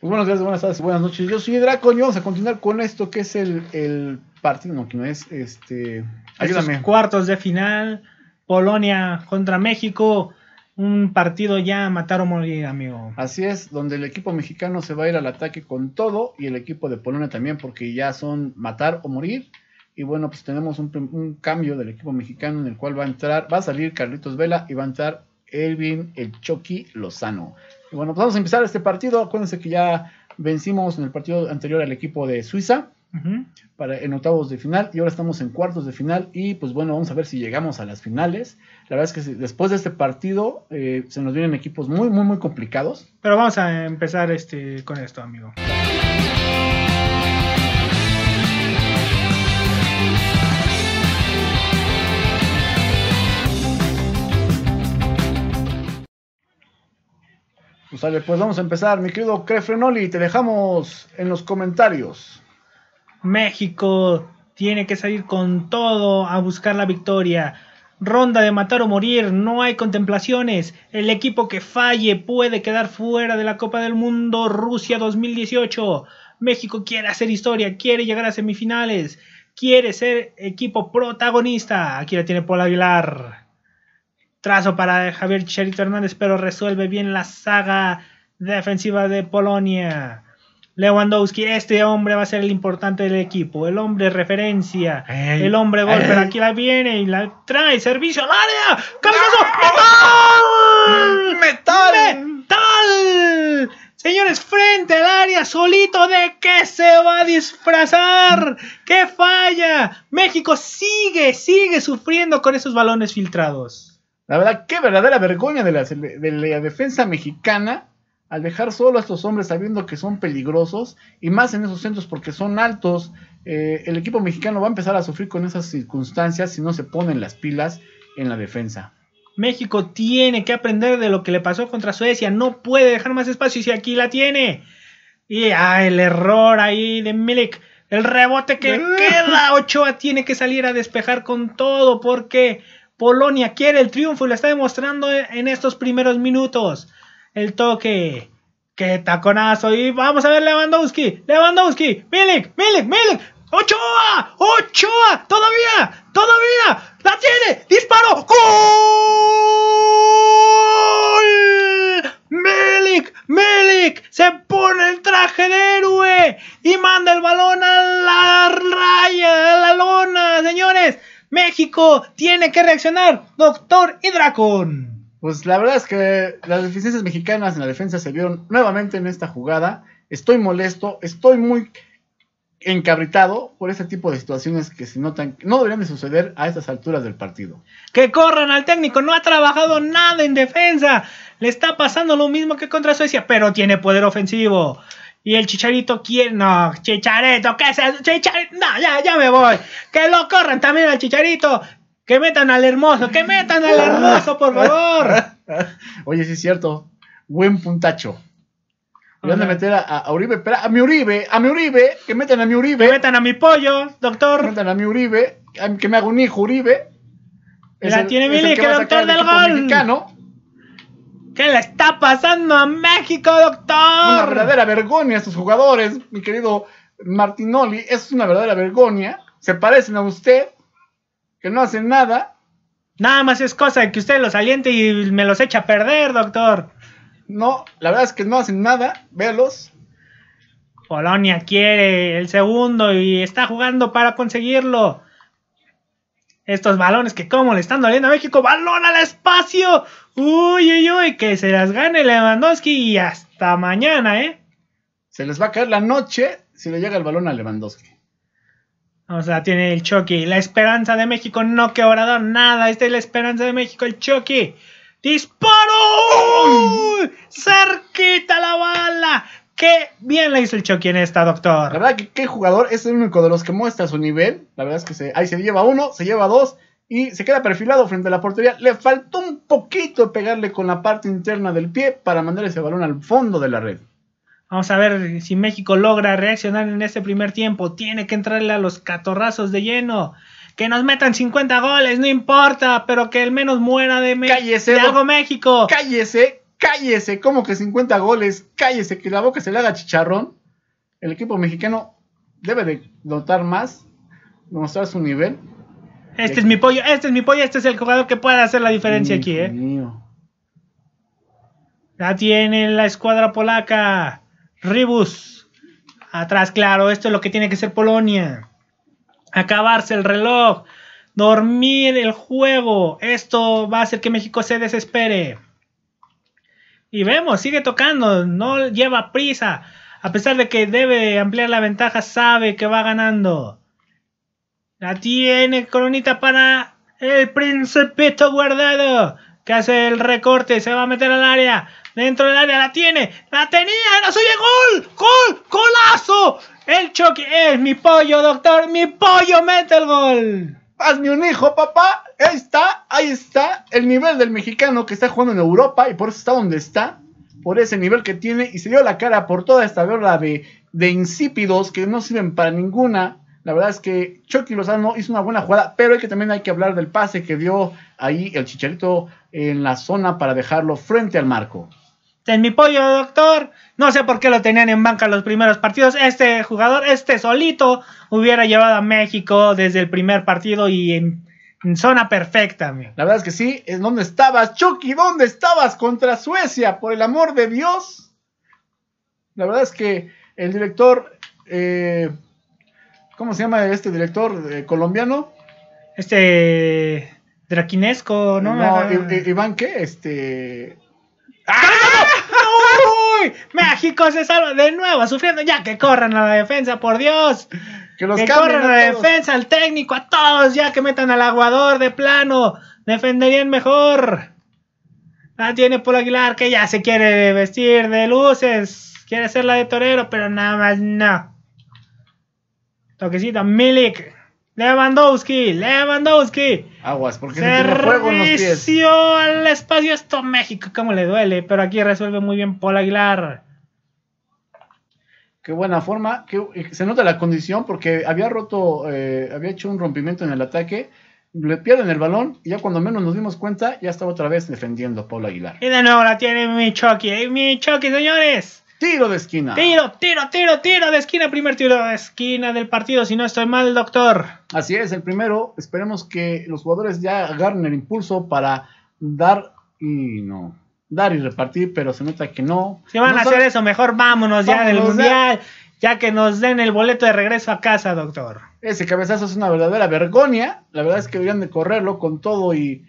Pues buenos buenas tardes, buenas noches. Yo soy Draco y vamos a continuar con esto que es el, partido, no, que no es este. Ayúdame. cuartos de final, Polonia contra México. Un partido ya matar o morir, amigo. Así es, donde el equipo mexicano se va a ir al ataque con todo y el equipo de Polonia también, porque ya son matar o morir. Y bueno, pues tenemos un, un cambio del equipo mexicano en el cual va a entrar, va a salir Carlitos Vela y va a entrar Elvin El Chucky Lozano. bueno, pues vamos a empezar este partido. Acuérdense que ya vencimos en el partido anterior al equipo de Suiza. para, en octavos de final y ahora estamos en cuartos de final y pues bueno, vamos a ver si llegamos a las finales. La verdad es que después de este partido eh, se nos vienen equipos muy, muy, muy complicados. Pero vamos a empezar este, con esto, amigo. Pues pues vamos a empezar, mi querido Crefrenoli, te dejamos en los comentarios. México tiene que salir con todo a buscar la victoria. Ronda de matar o morir, no hay contemplaciones. El equipo que falle puede quedar fuera de la Copa del Mundo Rusia 2018. México quiere hacer historia, quiere llegar a semifinales, quiere ser equipo protagonista. Aquí la tiene Paul Aguilar trazo para Javier Cherito Hernández, pero resuelve bien la saga defensiva de Polonia. Lewandowski, este hombre va a ser el importante del equipo, el hombre referencia, el hombre gol, pero aquí la viene y la trae, servicio al área, cabezazo, ¡Metal! ¡Metal! ¡Metal! Señores, frente al área, solito, ¿de qué se va a disfrazar? ¡Qué falla! México sigue, sigue sufriendo con esos balones filtrados. La verdad, qué verdadera vergüenza de la, defensa mexicana al dejar solo a estos hombres sabiendo que son peligrosos y más en esos centros porque son altos. Eh, el equipo mexicano va a empezar a sufrir con esas circunstancias si no se ponen las pilas en la defensa. México tiene que aprender de lo que le pasó contra Suecia, no puede dejar más espacio y si aquí la tiene. Y ah, el error ahí de Milik, el rebote que queda, Ochoa tiene que salir a despejar con todo porque Polonia quiere el triunfo y lo está demostrando en estos primeros minutos. El toque. ¡Qué taconazo! Y vamos a ver Lewandowski. Lewandowski. Milik. Milik. Milik. ¡Ochoa! ¡Ochoa! ¡Todavía! ¡Todavía! ¡La tiene! ¡Disparo! ¡Gol! ¡Milik! ¡Milik! ¡Se pone el traje de héroe! Y manda el balón a la raya, a la lona, señores. México tiene que reaccionar, Doctor y Pues la verdad es que las deficiencias mexicanas en la defensa se vieron nuevamente en esta jugada. Estoy molesto, estoy muy encabritado por este tipo de situaciones que se notan, no deberían suceder a estas alturas del partido. Que corran al técnico, no ha trabajado nada en defensa, le está pasando lo mismo que contra Suecia, pero tiene poder ofensivo. Y el chicharito quiere, no, chicharito, ¿qué es Chicharito, no, ya, ya me voy. Que lo corran también al chicharito. Que metan al hermoso, que metan al hermoso, por favor. Oye, sí es cierto. Buen puntacho. Le van a meter a, Uribe, espera, a mi Uribe, a mi Uribe, que metan a mi Uribe. Que metan a mi pollo, doctor. Que metan a mi Uribe, que me haga un hijo Uribe. la tiene mi que, el doctor del gol. ¿Qué le está pasando a México, doctor? Una verdadera vergüenza a sus jugadores, mi querido Martinoli. Es una verdadera vergüenza. Se parecen a usted, que no hacen nada. Nada más es cosa de que usted los aliente y me los echa a perder, doctor. No, la verdad es que no hacen nada. velos. Polonia quiere el segundo y está jugando para conseguirlo. Estos balones que como le están doliendo a México. ¡Balón al espacio! ¡Uy, uy, uy! Que se las gane Lewandowski y hasta mañana, ¿eh? Se les va a caer la noche si le llega el balón a Lewandowski. O sea, tiene el Chucky. La esperanza de México, no que nada. Esta es la esperanza de México, el Chucky. ¡Disparo! ¡Cerquita la bala! Qué bien le hizo el choque en esta, doctor. La verdad que qué jugador es el único de los que muestra su nivel. La verdad es que se, ahí se lleva uno, se lleva dos y se queda perfilado frente a la portería. Le faltó un poquito pegarle con la parte interna del pie para mandar ese balón al fondo de la red. Vamos a ver si México logra reaccionar en este primer tiempo. Tiene que entrarle a los catorrazos de lleno. Que nos metan 50 goles, no importa, pero que al menos muera de, México. Cállese, México. Cállese, cállese, como que 50 goles, cállese, que la boca se le haga chicharrón. El equipo mexicano debe de dotar más, mostrar su nivel. Este es mi pollo, este es mi pollo, este es el jugador que puede hacer la diferencia aquí, ¿eh? tiene la escuadra polaca. Ribus. Atrás, claro, esto es lo que tiene que ser Polonia. Acabarse el reloj. Dormir el juego. Esto va a hacer que México se desespere. Y vemos, sigue tocando, no lleva prisa. A pesar de que debe ampliar la ventaja, sabe que va ganando. La tiene coronita para el principito guardado. Que hace el recorte, se va a meter al área. Dentro del área la tiene. La tenía, no soy oye, gol. Gol, golazo. El choque es mi pollo, doctor. Mi pollo mete el gol hazme un hijo, papá. Ahí está, ahí está el nivel del mexicano que está jugando en Europa y por eso está donde está, por ese nivel que tiene y se dio la cara por toda esta verdad de, de insípidos que no sirven para ninguna. La verdad es que Chucky Lozano hizo una buena jugada, pero hay que también hay que hablar del pase que dio ahí el Chicharito en la zona para dejarlo frente al marco en mi pollo, doctor. No sé por qué lo tenían en banca los primeros partidos. Este jugador, este solito, hubiera llevado a México desde el primer partido y en, zona perfecta. La verdad es que sí. dónde estabas, Chucky? ¿Dónde estabas contra Suecia? Por el amor de Dios. La verdad es que el director, eh, ¿cómo se llama este director eh, colombiano? Este Draquinesco, ¿no? no ah. Iván, ¿qué? Este ¡Ah! ¡Uy! México se salva de nuevo, sufriendo ya que corran a la defensa, por Dios. Que, los corran a, la defensa, al técnico, a todos, ya que metan al aguador de plano. Defenderían mejor. La ah, tiene por Aguilar que ya se quiere vestir de luces. Quiere ser la de torero, pero nada más no. Toquecito, Milik. Lewandowski, Lewandowski. Aguas, porque se no fuego en los pies. al espacio esto México, cómo le duele, pero aquí resuelve muy bien Paul Aguilar. Qué buena forma, eh, se nota la condición porque había roto, eh, había hecho un rompimiento en el ataque, le pierden el balón y ya cuando menos nos dimos cuenta ya estaba otra vez defendiendo Paul Aguilar. Y de nuevo la tiene mi mi Chucky, señores. Tiro de esquina. Tiro, tiro, tiro, tiro de esquina. Primer tiro de esquina del partido, si no estoy mal, doctor. Así es, el primero. Esperemos que los jugadores ya agarren el impulso para dar y no. Dar y repartir, pero se nota que no. Si van a hacer eso, mejor vámonos, ya del mundial. Ya. que nos den el boleto de regreso a casa, doctor. Ese cabezazo es una verdadera vergüenza. La verdad es que deberían de correrlo con todo y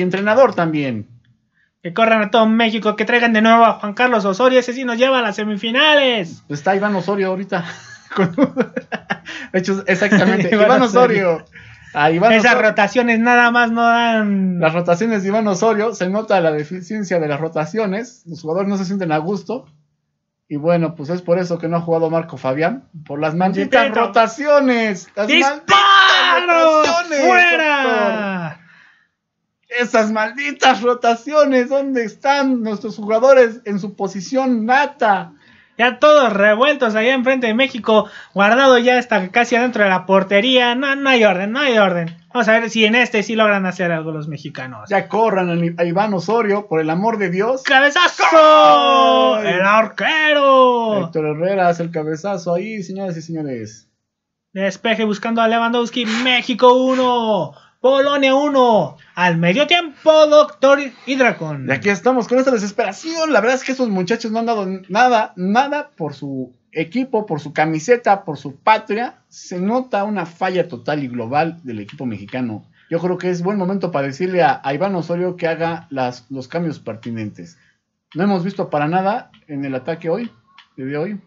entrenador también. Que corran a todo México, que traigan de nuevo a Juan Carlos Osorio, ese sí nos lleva a las semifinales. Pues está Iván Osorio ahorita. exactamente, Iván, Osorio. Ah, Esas rotaciones nada más no dan. Las rotaciones de Iván Osorio, se nota la deficiencia de las rotaciones, los jugadores no se sienten a gusto. Y bueno, pues es por eso que no ha jugado Marco Fabián, por las malditas rotaciones. Las ¡Fuera! Esas malditas rotaciones, ¿dónde están nuestros jugadores en su posición nata? Ya todos revueltos allá enfrente de México, guardado ya hasta casi adentro de la portería. No, no hay orden, no hay orden. Vamos a ver si en este sí logran hacer algo los mexicanos. Ya corran a Iván Osorio, por el amor de Dios. ¡Cabezazo! ¡El arquero! Héctor Herrera hace el cabezazo ahí, señores y señores. Despeje buscando a Lewandowski, México 1. Polonia 1. Al medio tiempo, Doctor y Y aquí estamos con esta desesperación. La verdad es que esos muchachos no han dado nada, nada por su equipo, por su camiseta, por su patria. Se nota una falla total y global del equipo mexicano. Yo creo que es buen momento para decirle a, Iván Osorio que haga las, los cambios pertinentes. No hemos visto para nada en el ataque hoy, de hoy.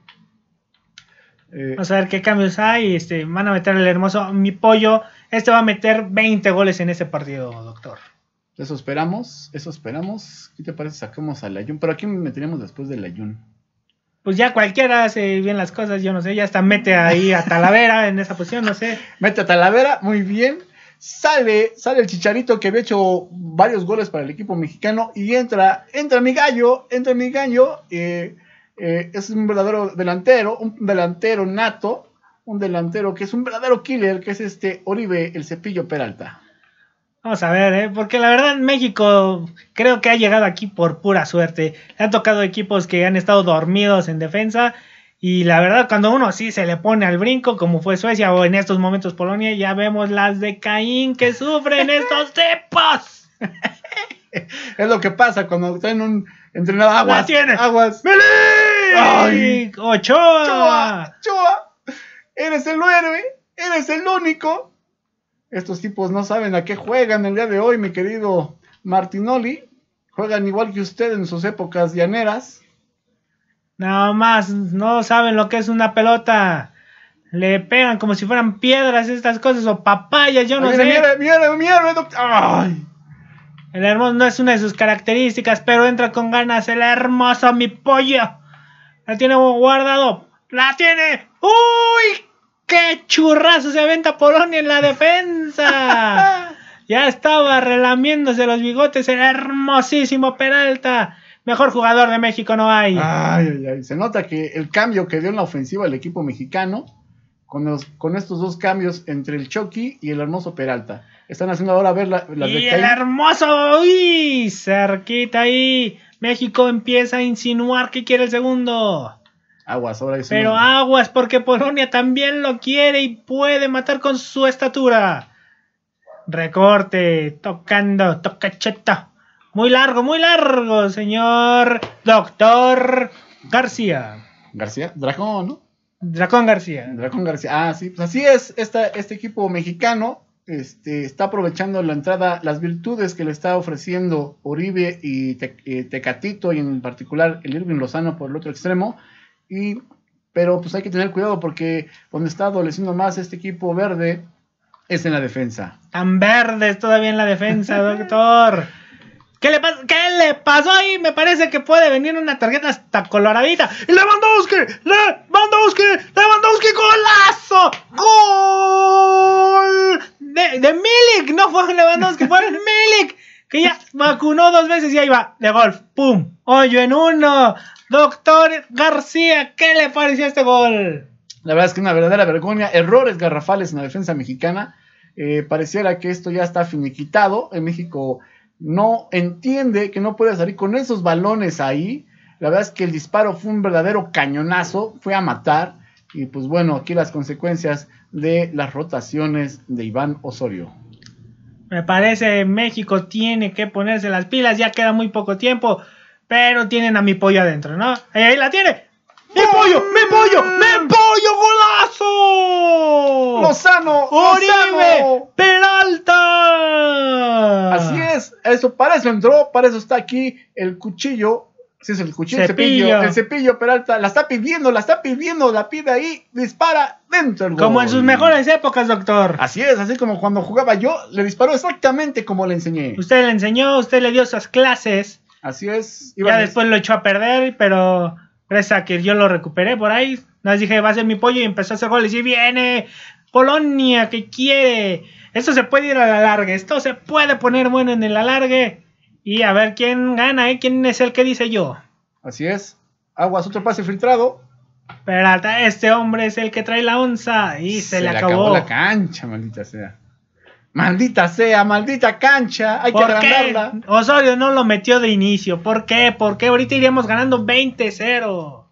Eh, Vamos a ver qué cambios hay. Este, van a meter el hermoso mi pollo este va a meter 20 goles en ese partido, doctor. Eso esperamos, eso esperamos. ¿Qué te parece? Sacamos al Ayun. Pero a quién meteríamos después del Ayun. Pues ya cualquiera hace bien las cosas, yo no sé. Ya hasta mete ahí a Talavera en esa posición, no sé. Mete a Talavera, muy bien. Sale, sale el chicharito que había hecho varios goles para el equipo mexicano. Y entra, entra mi gallo, entra mi gallo. Eh, eh, es un verdadero delantero, un delantero nato un delantero que es un verdadero killer, que es este Oribe, el cepillo Peralta. Vamos a ver, ¿eh? porque la verdad México creo que ha llegado aquí por pura suerte. Le han tocado equipos que han estado dormidos en defensa y la verdad cuando uno así se le pone al brinco, como fue Suecia o en estos momentos Polonia, ya vemos las de Caín que sufren estos cepos. es lo que pasa cuando están un entrenado aguas. Aguas. ¡Ochoa! ¡Ochoa! ¡Ochoa! eres el héroe, eres el único. Estos tipos no saben a qué juegan el día de hoy, mi querido Martinoli. Juegan igual que usted en sus épocas llaneras. Nada más, no saben lo que es una pelota. Le pegan como si fueran piedras estas cosas o papayas, yo no sé. Mira, El hermoso no es una de sus características, pero entra con ganas. El hermoso, mi pollo. La tiene guardado. ¡La tiene! ¡Uy! ¡Qué churrazo se aventa Polonia en la defensa! ya estaba relamiéndose los bigotes el hermosísimo Peralta. Mejor jugador de México no hay. Se nota que el cambio que dio en la ofensiva el equipo mexicano, con, con estos dos cambios entre el Chucky y el hermoso Peralta. Están haciendo ahora ver la, las Y el hermoso, uy, cerquita ahí. México empieza a insinuar que quiere el segundo. Aguas, ahora es Pero aguas, porque Polonia también lo quiere y puede matar con su estatura. Recorte, tocando, tocacheta. Muy largo, muy largo, señor doctor García. García, Dragón, ¿no? Dracón García. Dracón García. Ah, sí, pues así es. este equipo mexicano este, está aprovechando la entrada, las virtudes que le está ofreciendo Oribe y eh, Tecatito, y en particular el Irving Lozano por el otro extremo, y, pero pues hay que tener cuidado porque donde está adoleciendo más este equipo verde es en la defensa. Tan verdes todavía en la defensa, doctor. ¿Qué le, ¿Qué le pasó ahí? Me parece que puede venir una tarjeta hasta coloradita. ¡Y Lewandowski! ¡Lewandowski! ¡Lewandowski! ¡Golazo! ¡Gol! De, Milik. No fue Lewandowski, fue Milik. Que ya vacunó dos veces y ahí va. De golf. ¡Pum! en uno. Doctor García, ¿qué le pareció este gol? La verdad es que una verdadera vergüenza, errores garrafales en la defensa mexicana. Eh, pareciera que esto ya está finiquitado. En México no entiende que no puede salir con esos balones ahí. La verdad es que el disparo fue un verdadero cañonazo, fue a matar. Y pues bueno, aquí las consecuencias de las rotaciones de Iván Osorio. Me parece México tiene que ponerse las pilas, ya queda muy poco tiempo pero tienen a mi pollo adentro, ¿no? Ahí, la tiene. ¡Mi ¡Oh! pollo! ¡Mi pollo! ¡Mi mm. pollo! ¡Golazo! ¡Lozano! ¡Oribe! ¡Peralta! Así es, eso para eso entró, para eso está aquí el cuchillo. sí, es el cuchillo, el cepillo, el cepillo Peralta, la está pidiendo, la está pidiendo, la pide ahí, dispara dentro del Como en sus mejores épocas, doctor. Así es, así como cuando jugaba yo, le disparó exactamente como le enseñé. Usted le enseñó, usted le dio esas clases Así es. ya después lo echó a perder, pero gracias a que yo lo recuperé por ahí. Nos dije, va a ser mi pollo y empezó a hacer goles. Y viene Polonia, que quiere. Esto se puede ir al alargue. Esto se puede poner bueno en el alargue. Y a ver quién gana, ¿eh? ¿Quién es el que dice yo? Así es. Aguas, otro pase filtrado. Pero este hombre es el que trae la onza y se, se le, acabó. la cancha, maldita sea. Maldita sea, maldita cancha, hay que agrandarla. Osorio no lo metió de inicio. ¿Por qué? ¿Por Ahorita iríamos ganando 20-0.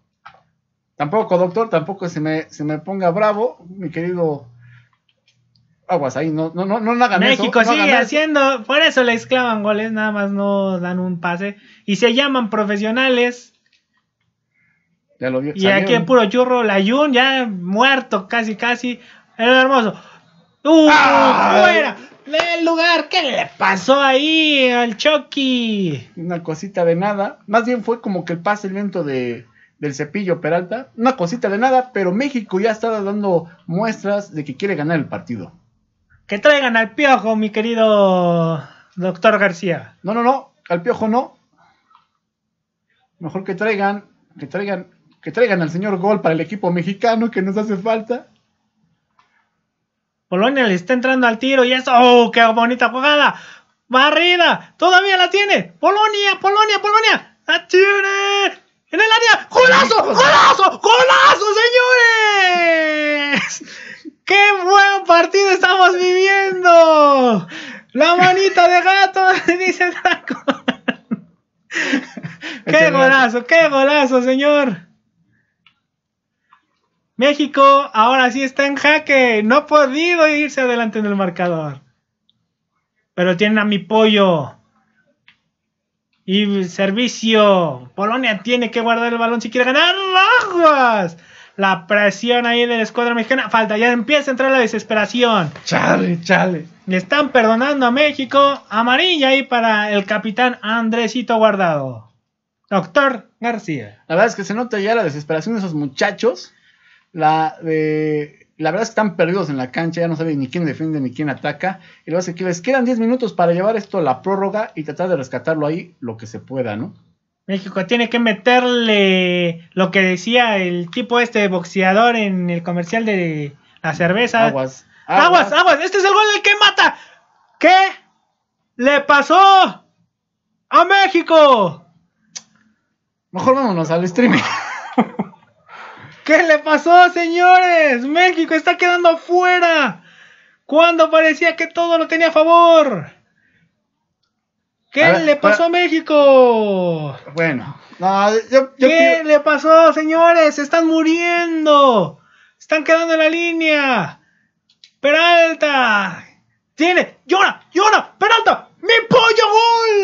Tampoco, doctor, tampoco se me, se me ponga bravo, mi querido aguas ahí, no, no, no, hagan México sigue haciendo, por eso le exclaman goles, nada más no dan un pase. Y se llaman profesionales. Ya lo vio. Y aquí el puro churro, la Jun ya muerto casi, casi. Era hermoso. ¡Uh! ¡Fuera! ¡Del lugar! ¿Qué le pasó ahí al Chucky? Una cosita de nada. Más bien fue como que el pase lento de, del cepillo Peralta. Una cosita de nada, pero México ya estaba dando muestras de que quiere ganar el partido. Que traigan al piojo, mi querido doctor García. No, no, no. Al piojo no. Mejor que traigan, que traigan, que traigan al señor Gol para el equipo mexicano que nos hace falta. Polonia le está entrando al tiro y eso, ¡oh, qué bonita jugada! ¡Barrida! ¡Todavía la tiene! ¡Polonia, Polonia, Polonia! ¡La tiene! ¡En el área! ¡Golazo, golazo, golazo, señores! ¡Qué buen partido estamos viviendo! ¡La manita de gato! Dice Draco. Este ¡Qué golazo, qué golazo, señor! México ahora sí está en jaque. No ha podido irse adelante en el marcador. Pero tienen a mi pollo. Y servicio. Polonia tiene que guardar el balón si quiere ganar. ¡Rojas! La presión ahí de la escuadra mexicana. Falta, ya empieza a entrar la desesperación. Chale, chale. Le están perdonando a México. Amarilla ahí para el capitán Andresito Guardado. Doctor García. La verdad es que se nota ya la desesperación de esos muchachos la, de eh, la verdad están perdidos en la cancha, ya no saben ni quién defiende ni quién ataca. Y lo hace que quedan 10 minutos para llevar esto a la prórroga y tratar de rescatarlo ahí lo que se pueda, ¿no? México tiene que meterle lo que decía el tipo este boxeador en el comercial de la cerveza. Aguas. Aguas, aguas. Este es el gol del que mata. ¿Qué le pasó a México? Mejor vámonos al streaming. ¿Qué le pasó, señores? México está quedando afuera. Cuando parecía que todo lo tenía a favor. ¿Qué le pasó a México? Bueno, no, ¿qué le pasó, señores? están muriendo. Están quedando en la línea. Peralta. Tiene. Llora, llora. Peralta. ¡Mi pollo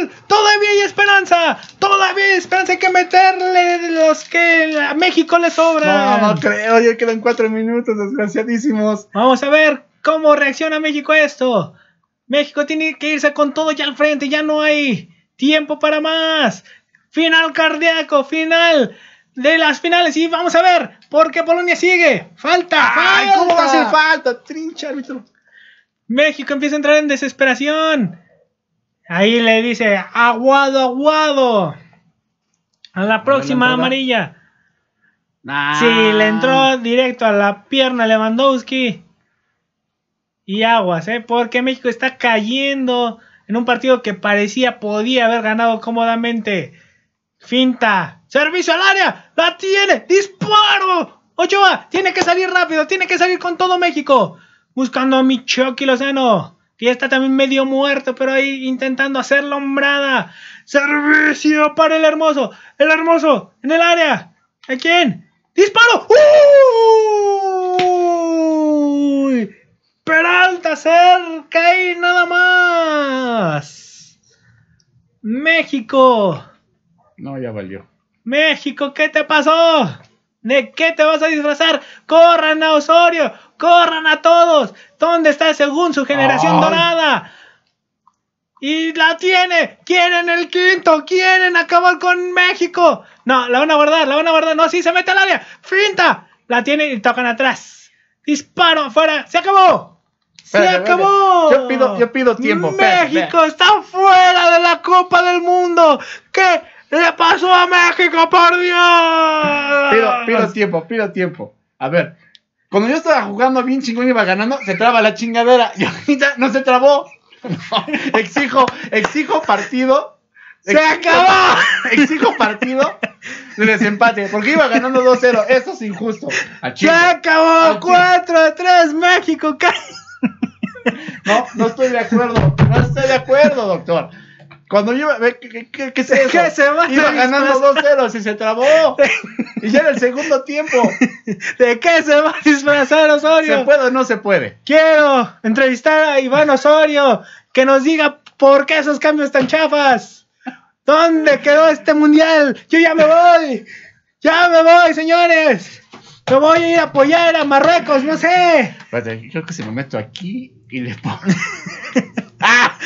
gol! Todavía hay esperanza. Todavía hay esperanza. Hay que meterle los que a México le sobra. No, no creo. Ya quedan cuatro minutos, desgraciadísimos. Vamos a ver cómo reacciona México a esto. México tiene que irse con todo ya al frente. Ya no hay tiempo para más. Final cardíaco, final de las finales. Y vamos a ver por qué Polonia sigue. Falta, Ay, falta. ¿Cómo va falta? Trincha, árbitro. México empieza a entrar en desesperación. Ahí le dice, aguado, aguado. A la próxima amarilla. Sí, le entró directo a la pierna Lewandowski. Y aguas, ¿eh? Porque México está cayendo en un partido que parecía podía haber ganado cómodamente. Finta, servicio al área, la tiene, disparo. Ochoa, tiene que salir rápido, tiene que salir con todo México. Buscando a Michoki Lozano está también medio muerto, pero ahí intentando hacer hombrada. Servicio para el hermoso. El hermoso, en el área. ¿A quién? ¡Disparo! ¡Uy! Peralta cerca y nada más. México. No, ya valió. México, ¿qué te pasó? ¿De qué te vas a disfrazar? ¡Corran a Osorio! corran a todos. ¿Dónde está según su generación dorada? Y la tiene. Quieren el quinto. Quieren acabar con México. No, la van a guardar, la van a guardar. No, sí, se mete al área. Finta. La tiene y tocan atrás. Disparo afuera. Se acabó. Se acabó. Yo pido, pido tiempo. México está fuera de la Copa del Mundo. ¿Qué le pasó a México, por Dios? pido tiempo, pido tiempo. A ver, cuando yo estaba jugando bien chingón iba ganando, se traba la chingadera. Y ahorita no se trabó. Exijo, exijo partido. ¡Se acabó! Exijo partido de desempate, porque iba ganando 2-0. Eso es injusto. ¡Se acabó! 4-3, México. No, no estoy de acuerdo. No estoy de acuerdo, doctor. Cuando iba, ¿qué, qué, qué es eso? ¿Qué se va? Iba ganando 2-0 y se trabó. y ya en el segundo tiempo. ¿De qué se va a disfrazar Osorio? ¿Se puede o no se puede? Quiero entrevistar a Iván Osorio que nos diga por qué esos cambios tan chafas. ¿Dónde quedó este mundial? Yo ya me voy. Ya me voy, señores. Me voy a ir a apoyar a Marruecos, no sé. yo creo que si me meto aquí y le pongo.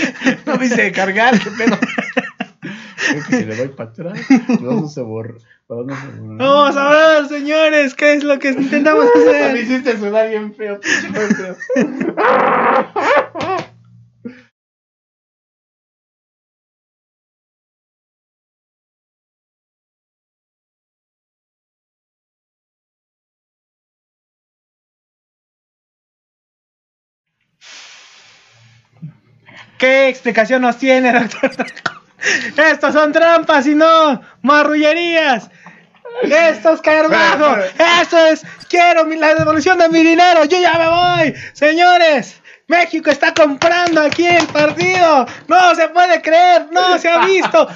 no me cargar, qué pedo. Creo que si le doy para atrás, no se borra. No se Vamos a ver, señores, ¿qué es lo que intentamos hacer? Me hiciste sonar bien feo, pinche feo. ¿Qué explicación nos tiene, doctor Estos son trampas y no marrullerías. Esto es caer Esto es quiero mi, la devolución de mi dinero. Yo ya me voy. Señores, México está comprando aquí el partido. No se puede creer. No se ha visto.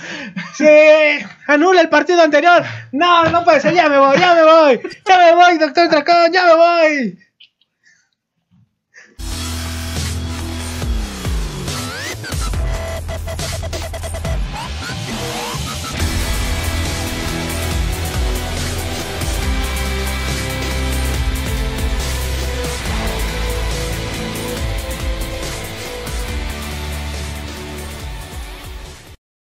Se anula el partido anterior. No, no puede ser. Ya me voy. Ya me voy. Ya me voy, doctor Tracón. Ya me voy.